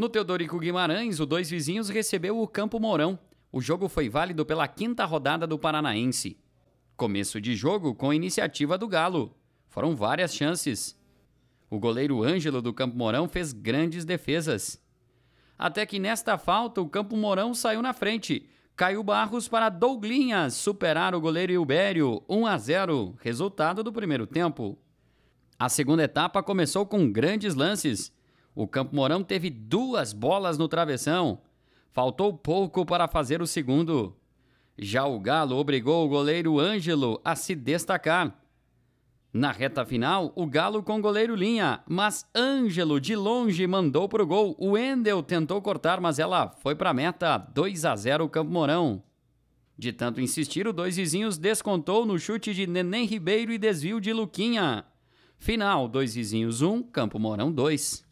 No Teodorico Guimarães, o Dois Vizinhos recebeu o Campo Mourão. O jogo foi válido pela quinta rodada do Paranaense. Começo de jogo com iniciativa do Galo. Foram várias chances. O goleiro Ângelo do Campo Mourão fez grandes defesas. Até que nesta falta, o Campo Mourão saiu na frente. Caiu Barros para Douglinhas superar o goleiro Ilbério, 1 a 0, resultado do primeiro tempo. A segunda etapa começou com grandes lances. O Campo Mourão teve duas bolas no travessão. Faltou pouco para fazer o segundo. Já o Galo obrigou o goleiro Ângelo a se destacar. Na reta final, o Galo com goleiro linha, mas Ângelo de longe mandou pro gol. O Endel tentou cortar, mas ela foi para a meta. 2 a 0 Campo Mourão. De tanto insistir, o dois vizinhos descontou no chute de Neném Ribeiro e desvio de Luquinha. Final: dois vizinhos 1, um, Campo Mourão 2.